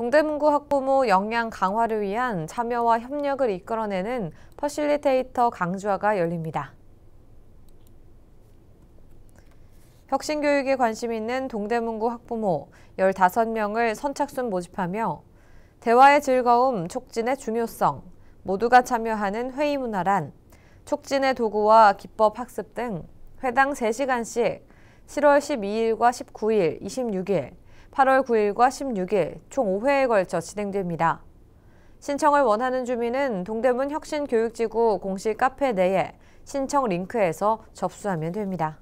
동대문구 학부모 뭐 역량 강화를 위한 참여와 협력을 이끌어내는 퍼실리테이터 강좌가 열립니다. 혁신교육에 관심 있는 동대문구 학부모 15명을 선착순 모집하며 대화의 즐거움, 촉진의 중요성, 모두가 참여하는 회의 문화란, 촉진의 도구와 기법 학습 등 회당 3시간씩 7월 12일과 19일, 26일, 8월 9일과 16일 총 5회에 걸쳐 진행됩니다. 신청을 원하는 주민은 동대문 혁신교육지구 공식 카페 내에 신청 링크에서 접수하면 됩니다.